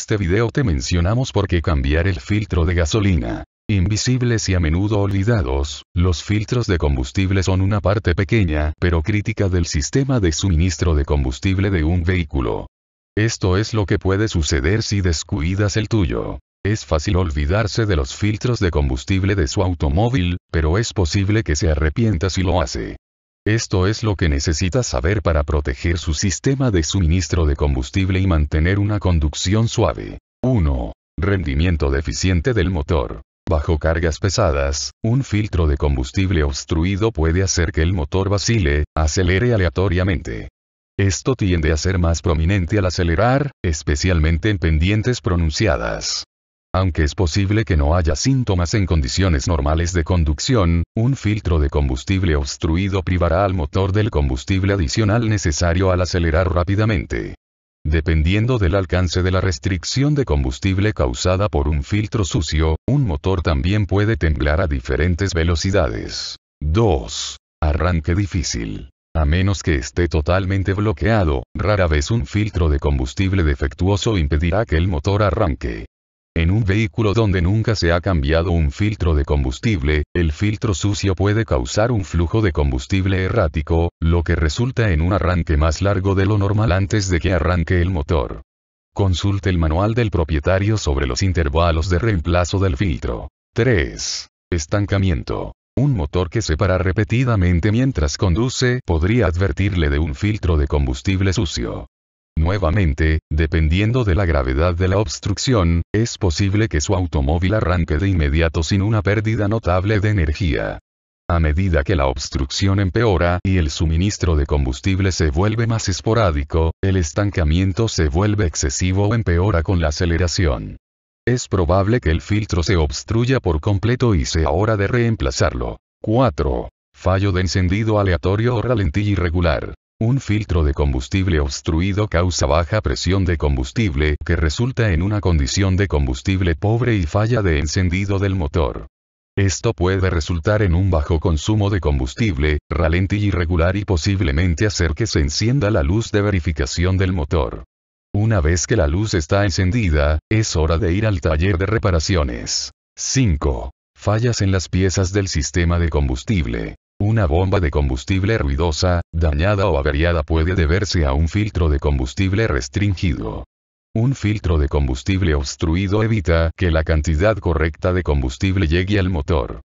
este video te mencionamos por qué cambiar el filtro de gasolina. Invisibles y a menudo olvidados, los filtros de combustible son una parte pequeña pero crítica del sistema de suministro de combustible de un vehículo. Esto es lo que puede suceder si descuidas el tuyo. Es fácil olvidarse de los filtros de combustible de su automóvil, pero es posible que se arrepienta si lo hace. Esto es lo que necesita saber para proteger su sistema de suministro de combustible y mantener una conducción suave. 1. Rendimiento deficiente del motor. Bajo cargas pesadas, un filtro de combustible obstruido puede hacer que el motor vacile, acelere aleatoriamente. Esto tiende a ser más prominente al acelerar, especialmente en pendientes pronunciadas. Aunque es posible que no haya síntomas en condiciones normales de conducción, un filtro de combustible obstruido privará al motor del combustible adicional necesario al acelerar rápidamente. Dependiendo del alcance de la restricción de combustible causada por un filtro sucio, un motor también puede temblar a diferentes velocidades. 2. Arranque difícil. A menos que esté totalmente bloqueado, rara vez un filtro de combustible defectuoso impedirá que el motor arranque. En un vehículo donde nunca se ha cambiado un filtro de combustible, el filtro sucio puede causar un flujo de combustible errático, lo que resulta en un arranque más largo de lo normal antes de que arranque el motor. Consulte el manual del propietario sobre los intervalos de reemplazo del filtro. 3. Estancamiento. Un motor que se para repetidamente mientras conduce podría advertirle de un filtro de combustible sucio. Nuevamente, dependiendo de la gravedad de la obstrucción, es posible que su automóvil arranque de inmediato sin una pérdida notable de energía. A medida que la obstrucción empeora y el suministro de combustible se vuelve más esporádico, el estancamiento se vuelve excesivo o empeora con la aceleración. Es probable que el filtro se obstruya por completo y sea hora de reemplazarlo. 4. Fallo de encendido aleatorio o ralentí irregular. Un filtro de combustible obstruido causa baja presión de combustible que resulta en una condición de combustible pobre y falla de encendido del motor. Esto puede resultar en un bajo consumo de combustible, y irregular y posiblemente hacer que se encienda la luz de verificación del motor. Una vez que la luz está encendida, es hora de ir al taller de reparaciones. 5. Fallas en las piezas del sistema de combustible. Una bomba de combustible ruidosa, dañada o averiada puede deberse a un filtro de combustible restringido. Un filtro de combustible obstruido evita que la cantidad correcta de combustible llegue al motor.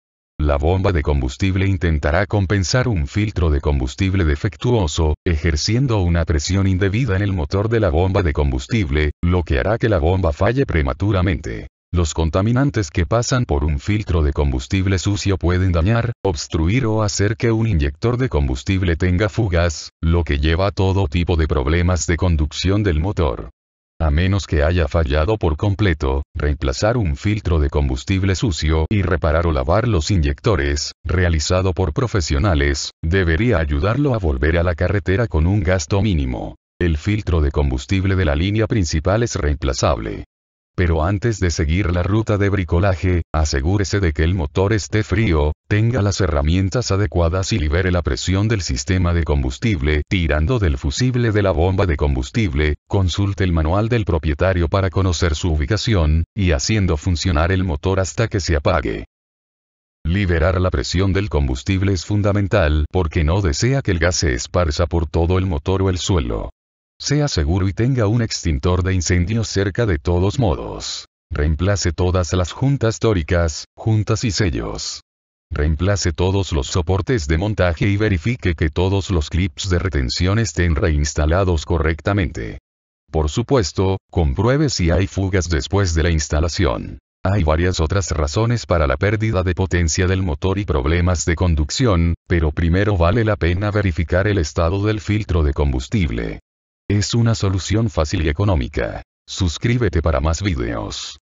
La bomba de combustible intentará compensar un filtro de combustible defectuoso, ejerciendo una presión indebida en el motor de la bomba de combustible, lo que hará que la bomba falle prematuramente. Los contaminantes que pasan por un filtro de combustible sucio pueden dañar, obstruir o hacer que un inyector de combustible tenga fugas, lo que lleva a todo tipo de problemas de conducción del motor. A menos que haya fallado por completo, reemplazar un filtro de combustible sucio y reparar o lavar los inyectores, realizado por profesionales, debería ayudarlo a volver a la carretera con un gasto mínimo. El filtro de combustible de la línea principal es reemplazable pero antes de seguir la ruta de bricolaje, asegúrese de que el motor esté frío, tenga las herramientas adecuadas y libere la presión del sistema de combustible, tirando del fusible de la bomba de combustible, consulte el manual del propietario para conocer su ubicación, y haciendo funcionar el motor hasta que se apague. Liberar la presión del combustible es fundamental porque no desea que el gas se esparza por todo el motor o el suelo. Sea seguro y tenga un extintor de incendios cerca de todos modos. Reemplace todas las juntas tóricas, juntas y sellos. Reemplace todos los soportes de montaje y verifique que todos los clips de retención estén reinstalados correctamente. Por supuesto, compruebe si hay fugas después de la instalación. Hay varias otras razones para la pérdida de potencia del motor y problemas de conducción, pero primero vale la pena verificar el estado del filtro de combustible. Es una solución fácil y económica. Suscríbete para más videos.